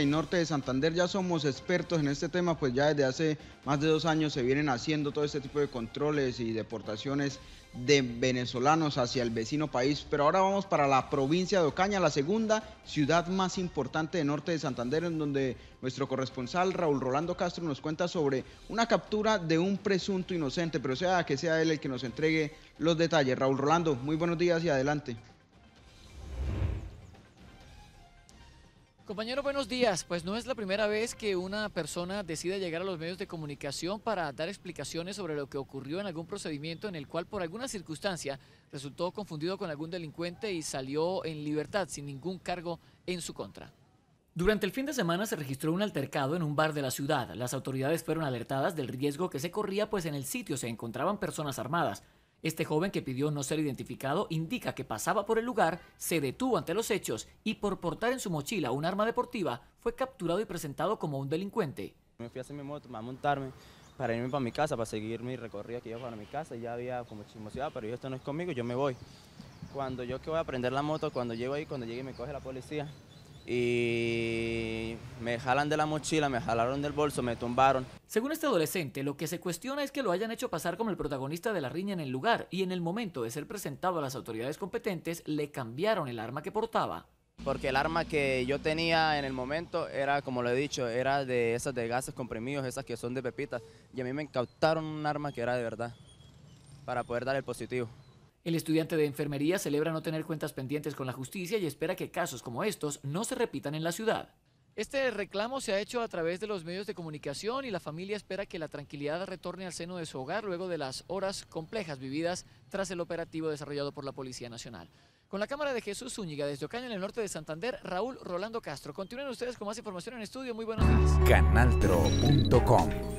y Norte de Santander ya somos expertos en este tema, pues ya desde hace más de dos años se vienen haciendo todo este tipo de controles y deportaciones de venezolanos hacia el vecino país. Pero ahora vamos para la provincia de Ocaña, la segunda ciudad más importante de norte de Santander, en donde nuestro corresponsal Raúl Rolando Castro nos cuenta sobre una captura de un presunto inocente, pero sea que sea él el que nos entregue los detalles. Raúl Rolando, muy buenos días y adelante. Compañero, buenos días. Pues no es la primera vez que una persona decide llegar a los medios de comunicación para dar explicaciones sobre lo que ocurrió en algún procedimiento en el cual por alguna circunstancia resultó confundido con algún delincuente y salió en libertad sin ningún cargo en su contra. Durante el fin de semana se registró un altercado en un bar de la ciudad. Las autoridades fueron alertadas del riesgo que se corría pues en el sitio se encontraban personas armadas. Este joven que pidió no ser identificado indica que pasaba por el lugar, se detuvo ante los hechos y por portar en su mochila un arma deportiva fue capturado y presentado como un delincuente. Me fui a hacer mi moto, a montarme para irme para mi casa, para seguir mi recorrido que iba para mi casa. y Ya había como ciudad, pero yo esto no es conmigo, yo me voy. Cuando yo que voy a prender la moto, cuando llego ahí, cuando llegue me coge la policía y me jalan de la mochila, me jalaron del bolso, me tumbaron. Según este adolescente, lo que se cuestiona es que lo hayan hecho pasar como el protagonista de la riña en el lugar y en el momento de ser presentado a las autoridades competentes le cambiaron el arma que portaba. Porque el arma que yo tenía en el momento era, como lo he dicho, era de esas de gases comprimidos, esas que son de pepitas. Y a mí me incautaron un arma que era de verdad, para poder dar el positivo. El estudiante de enfermería celebra no tener cuentas pendientes con la justicia y espera que casos como estos no se repitan en la ciudad. Este reclamo se ha hecho a través de los medios de comunicación y la familia espera que la tranquilidad retorne al seno de su hogar luego de las horas complejas vividas tras el operativo desarrollado por la Policía Nacional. Con la cámara de Jesús Zúñiga desde Ocaña en el norte de Santander, Raúl Rolando Castro. Continúen ustedes con más información en estudio. Muy buenos días. Canaltro.com